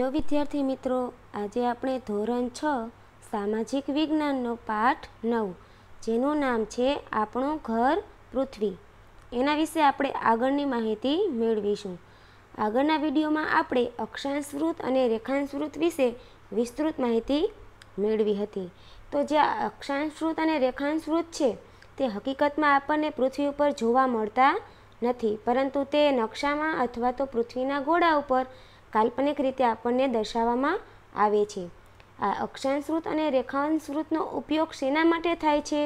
hello વિદ્યાર્થી મિત્રો આજે આપણે ધોરણ છ સામાજિક વિજ્ઞાનનો પાઠ નવ જેનું નામ છે આપણું ઘર પૃથ્વી એના વિશે આપણે આગળની માહિતી મેળવીશું આગળના વિડીયોમાં આપણે અક્ષાંશવૃત અને રેખાંશવૃત વિશે વિસ્તૃત માહિતી મેળવી હતી તો જે અક્ષાંશવૃત અને રેખાંશવૃત છે તે હકીકતમાં આપણને પૃથ્વી ઉપર જોવા મળતા નથી પરંતુ તે નકશામાં અથવા તો પૃથ્વીના ગોળા ઉપર કાલ્પનિક રીતે આપણને દર્શાવવામાં આવે છે આ અક્ષાંશ્રુત અને રેખાંશ્રુતનો ઉપયોગ શેના માટે થાય છે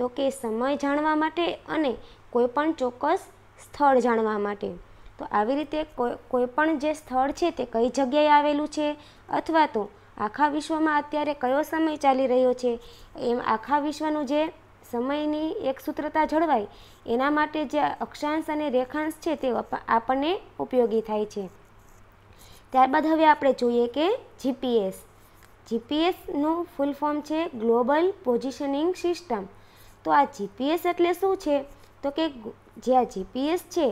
તો કે સમય જાણવા માટે અને કોઈપણ ચોક્કસ સ્થળ જાણવા માટે તો આવી રીતે કોઈપણ જે સ્થળ છે તે કઈ જગ્યાએ આવેલું છે અથવા તો આખા વિશ્વમાં અત્યારે કયો સમય ચાલી રહ્યો છે એમ આખા વિશ્વનું જે સમયની એકસૂત્રતા જળવાય એના માટે જે અક્ષાંશ અને રેખાંશ છે તે આપણને ઉપયોગી થાય છે ત્યારબાદ હવે આપણે જોઈએ કે જીપીએસ જીપીએસનું ફૂલ ફોર્મ છે ગ્લોબલ પોઝિશનિંગ સિસ્ટમ તો આ જીપીએસ એટલે શું છે તો કે જે આ જીપીએસ છે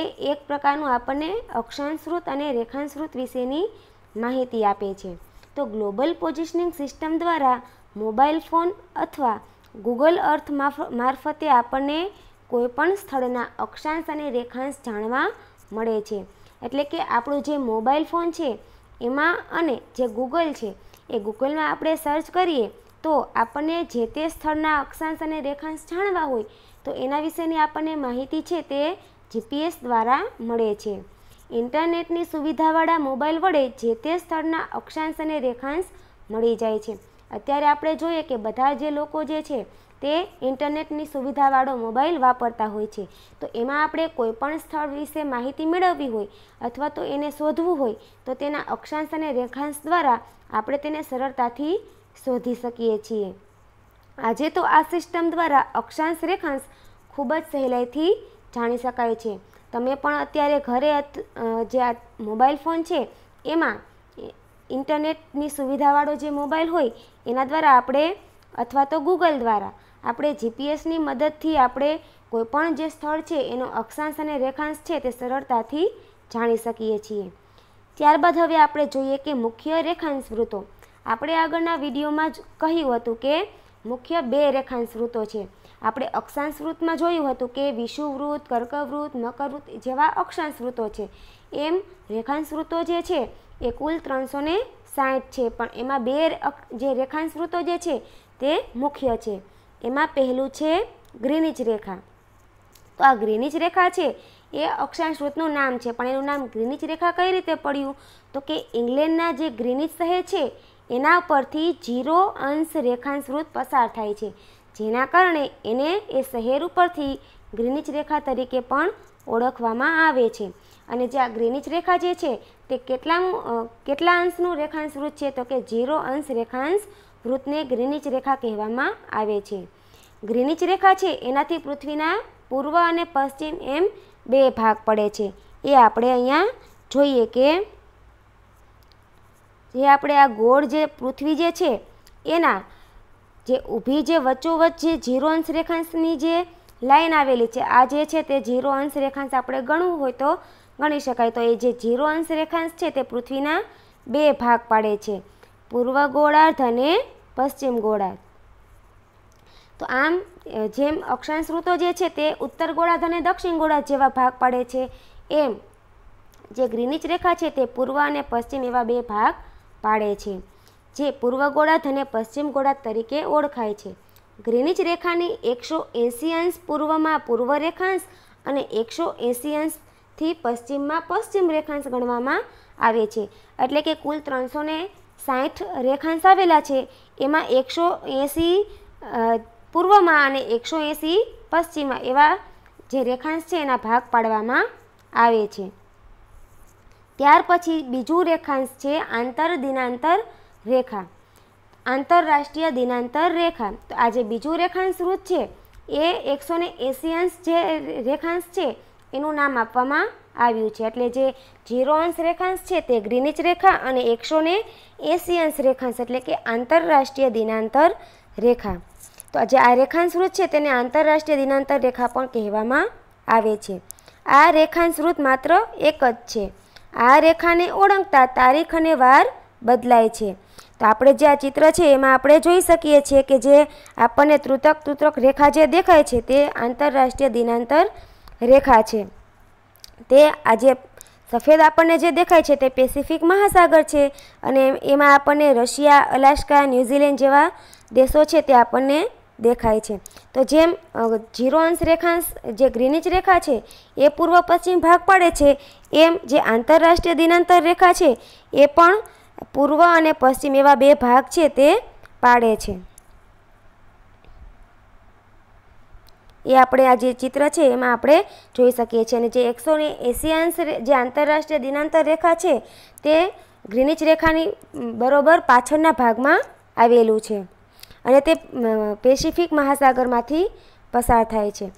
એ એક પ્રકારનું આપણને અક્ષાંશૃત અને રેખાંશૃત વિશેની માહિતી આપે છે તો ગ્લોબલ પોઝિશનિંગ સિસ્ટમ દ્વારા મોબાઈલ ફોન અથવા ગૂગલ અર્થ મારફતે આપણને કોઈપણ સ્થળના અક્ષાંશ અને રેખાંશ જાણવા મળે છે એટલે કે આપણો જે મોબાઈલ ફોન છે એમાં અને જે ગૂગલ છે એ ગૂગલમાં આપણે સર્ચ કરીએ તો આપણને જે તે સ્થળના અક્ષાંશ અને રેખાંશ જાણવા હોય તો એના વિશેની આપણને માહિતી છે તે જીપીએસ દ્વારા મળે છે ઇન્ટરનેટની સુવિધાવાળા મોબાઈલ વડે જે તે સ્થળના અક્ષાંશ અને રેખાંશ મળી જાય છે અત્યારે આપણે જોઈએ કે બધા જે લોકો જે છે તે ઇન્ટરનેટની સુવિધાવાળો મોબાઈલ વાપરતા હોય છે તો એમાં આપણે કોઈપણ સ્થળ વિશે માહિતી મેળવવી હોય અથવા તો એને શોધવું હોય તો તેના અક્ષાંશ અને રેખાંશ દ્વારા આપણે તેને સરળતાથી શોધી શકીએ છીએ આજે તો આ સિસ્ટમ દ્વારા અક્ષાંશ રેખાંશ ખૂબ જ સહેલાઈથી જાણી શકાય છે તમે પણ અત્યારે ઘરે જે આ મોબાઈલ ફોન છે એમાં ઇન્ટરનેટની સુવિધાવાળો જે મોબાઈલ હોય એના દ્વારા આપણે અથવા તો ગૂગલ દ્વારા આપણે જીપીએસની મદદથી આપણે કોઈપણ જે સ્થળ છે એનો અક્ષાંશ અને રેખાંશ છે તે સરળતાથી જાણી શકીએ છીએ ત્યારબાદ હવે આપણે જોઈએ કે મુખ્ય રેખાંશ વૃત્તો આપણે આગળના વિડીયોમાં જ કહ્યું હતું કે મુખ્ય બે રેખાંશ વૃત્તો છે આપણે અક્ષાંશ વૃત્તમાં જોયું હતું કે વિષુવૃત્ત કર્કવૃત્ત મકરવૃત્ત જેવા અક્ષાંશ વૃત્તો છે એમ રેખાંશવૃત્તો જે છે એ કુલ ત્રણસો ને સાઠ છે પણ એમાં બે જે રેખાંશવૃત્તો જે છે તે મુખ્ય છે એમાં પહેલું છે ગ્રીનિચ રેખા તો આ ગ્રીનિચ રેખા છે એ અક્ષાંશવૃત્તનું નામ છે પણ એનું નામ ગ્રીનિચ રેખા કઈ રીતે પડ્યું તો કે ઇંગ્લેન્ડના જે ગ્રીનિચ શહેર છે એના ઉપરથી જીરો અંશ રેખાંશવૃત્ત પસાર થાય છે જેના કારણે એને એ શહેર ઉપરથી ગ્રીનિચ રેખા તરીકે પણ ઓળખવામાં આવે છે અને જે આ ગ્રીનિચ રેખા જે છે તે કેટલા કેટલા અંશનું રેખાંશ વૃત્ત છે તો કે ઝીરો અંશ રેખાંશ વૃત્તને ગ્રીનિચ રેખા કહેવામાં આવે છે ગ્રીનિચ રેખા છે એનાથી પૃથ્વીના પૂર્વ અને પશ્ચિમ એમ બે ભાગ પડે છે એ આપણે અહીંયા જોઈએ કે જે આપણે આ ગોળ જે પૃથ્વી જે છે એના જે ઊભી જે વચ્ચોવચ્ચ જે ઝીરો અંશ રેખાંશની જે લાઈન આવેલી છે આ જે છે તે ઝીરો અંશ રેખાંશ આપણે ગણવું હોય તો ગણી શકાય તો એ જે જીરો અંશ રેખાંશ છે તે પૃથ્વીના બે ભાગ પાડે છે પૂર્વ ગોળાર્ધ અને પશ્ચિમ ગોળાર્ધ તો આમ જેમ અક્ષાંશ ઋતો જે છે તે ઉત્તર ગોળાર્ધ અને દક્ષિણ ગોળાર્ધ જેવા ભાગ પાડે છે એમ જે ગ્રીનિચ રેખા છે તે પૂર્વ અને પશ્ચિમ એવા બે ભાગ પાડે છે જે પૂર્વ ગોળાર્ધ અને પશ્ચિમ ગોળાર્ધ તરીકે ઓળખાય છે ગ્રીનિચ રેખાની એકસો એંશી અંશ પૂર્વમાં પૂર્વ રેખાંશ અને એકસો એંશી અંશ થી પશ્ચિમમાં પશ્ચિમ રેખાંશ ગણવામાં આવે છે એટલે કે કુલ ત્રણસો ને સાઠ રેખાંશ આવેલા છે એમાં એકસો એંસી પૂર્વમાં અને એકસો એંસી પશ્ચિમમાં એવા જે રેખાંશ છે એના ભાગ પાડવામાં આવે છે ત્યાર પછી બીજું રેખાંશ છે આંતર દિનાંતર રેખા આંતરરાષ્ટ્રીય દિનાંતર રેખા તો આજે બીજું રેખાંશ રૂટ છે એ એકસો ને એંશી અંશ જે રેખાંશ છે એનું નામ આપવામાં આવ્યું છે એટલે જે ઝીરો અંશ રેખાંશ છે તે ગ્રીનિચ રેખા અને એકસો ને એંસી અંશ રેખાંશ એટલે કે આંતરરાષ્ટ્રીય દિનાંતર રેખા તો જે આ રેખાંશ છે તેને આંતરરાષ્ટ્રીય દિનાંતર રેખા પણ કહેવામાં આવે છે આ રેખાંશ માત્ર એક જ છે આ રેખાને ઓળંગતા તારીખ અને વાર બદલાય છે તો આપણે જે આ ચિત્ર છે એમાં આપણે જોઈ શકીએ છીએ કે જે આપણને તૃતક તૃતક રેખા જે દેખાય છે તે આંતરરાષ્ટ્રીય દિનાંતર રેખા છે તે આજે સફેદ આપણને જે દેખાય છે તે પેસિફિક મહાસાગર છે અને એમાં આપણને રશિયા અલાસ્કા ન્યૂઝીલેન્ડ જેવા દેશો છે તે આપણને દેખાય છે તો જેમ જીરો અંશ રેખાંશ જે ગ્રીનિચ રેખા છે એ પૂર્વ પશ્ચિમ ભાગ પાડે છે એમ જે આંતરરાષ્ટ્રીય દિનાંતર રેખા છે એ પણ પૂર્વ અને પશ્ચિમ એવા બે ભાગ છે તે પાડે છે એ આપણે આ જે ચિત્ર છે એમાં આપણે જોઈ શકીએ છીએ અને જે એકસો ને એશિયાંશ જે આંતરરાષ્ટ્રીય દિનાંતર રેખા છે તે ગ્રીનિચ રેખાની બરોબર પાછળના ભાગમાં આવેલું છે અને તે પેસિફિક મહાસાગરમાંથી પસાર થાય છે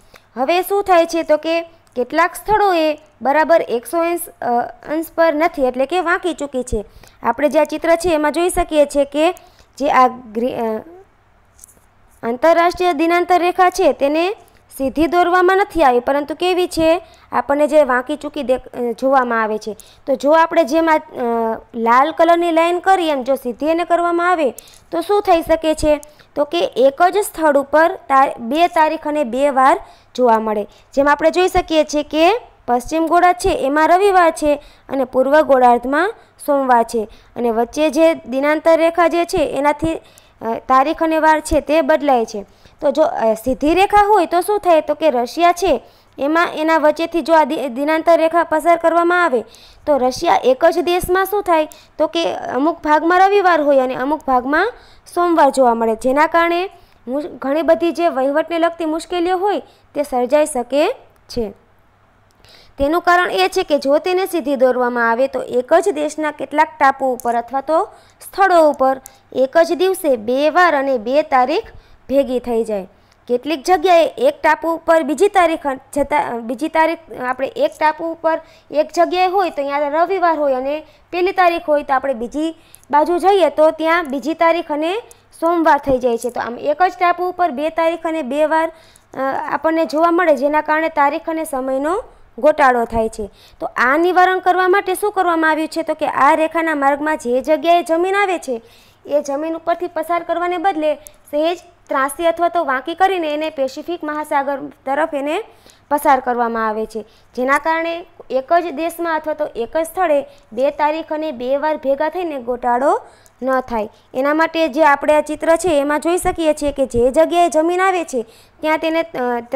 હવે શું થાય છે તો કે કેટલાક સ્થળોએ બરાબર એકસો અંશ અંશ પર નથી એટલે કે વાંકી ચૂકી છે આપણે જે આ ચિત્ર છે એમાં જોઈ શકીએ છીએ કે જે આ આંતરરાષ્ટ્રીય દિનાંતર રેખા છે તેને સીધી દોરવામાં નથી આવી પરંતુ કેવી છે આપણને જે વાંકી ચૂકી દે જોવામાં આવે છે તો જો આપણે જેમાં લાલ કલરની લાઈન કરીએ એમ જો સીધી એને કરવામાં આવે તો શું થઈ શકે છે તો કે એક જ સ્થળ ઉપર બે તારીખ અને બે વાર જોવા મળે જેમ આપણે જોઈ શકીએ છીએ કે પશ્ચિમ ગોળાર્ધ છે એમાં રવિવાર છે અને પૂર્વ ગોળાર્ધમાં સોમવાર છે અને વચ્ચે જે દિનાંતર રેખા જે છે એનાથી તારીખ અને વાર છે તે બદલાય છે તો જો સીધી રેખા હોય તો શું થાય તો કે રશિયા છે એમાં એના વચ્ચેથી જો આ દિનાંતર રેખા પસાર કરવામાં આવે તો રશિયા એક જ દેશમાં શું થાય તો કે અમુક ભાગમાં રવિવાર હોય અને અમુક ભાગમાં સોમવાર જોવા મળે જેના કારણે ઘણી બધી જે વહીવટને લગતી મુશ્કેલીઓ હોય તે સર્જાઈ શકે છે તેનું કારણ એ છે કે જો તેને સીધી દોરવામાં આવે તો એક જ દેશના કેટલાક ટાપુ ઉપર અથવા તો સ્થળો ઉપર એક જ દિવસે બે વાર અને બે તારીખ ભેગી થઈ જાય કેટલીક જગ્યાએ એક ટાપુ ઉપર બીજી તારીખ જતાં બીજી તારીખ આપણે એક ટાપુ ઉપર એક જગ્યાએ હોય તો ત્યાં રવિવાર હોય અને પહેલી તારીખ હોય તો આપણે બીજી બાજુ જઈએ તો ત્યાં બીજી તારીખ અને સોમવાર થઈ જાય છે તો આમ એક જ ટાપુ ઉપર બે તારીખ અને બે વાર આપણને જોવા મળે જેના કારણે તારીખ અને સમયનો ગોટાળો થાય છે તો આ નિવારણ કરવા માટે શું કરવામાં આવ્યું છે તો કે આ રેખાના માર્ગમાં જે જગ્યાએ જમીન આવે છે એ જમીન ઉપરથી પસાર કરવાને બદલે સહેજ ત્રાસી અથવા તો વાંકી કરીને એને પેસિફિક મહાસાગર તરફ એને પસાર કરવામાં આવે છે જેના કારણે એક જ દેશમાં અથવા તો એક જ સ્થળે બે તારીખ અને બે વાર ભેગા થઈને ગોટાળો ન થાય એના માટે જે આપણે આ ચિત્ર છે એમાં જોઈ શકીએ છીએ કે જે જગ્યાએ જમીન આવે છે ત્યાં તેને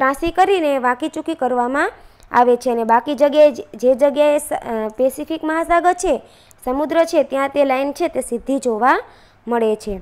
ત્રાસી કરીને વાંકી ચૂકી કરવામાં આવે છે અને બાકી જગ્યાએ જે જગ્યાએ પેસિફિક મહાસાગર છે સમુદ્ર છે ત્યાં તે લાઈન છે તે સીધી જોવા મળે છે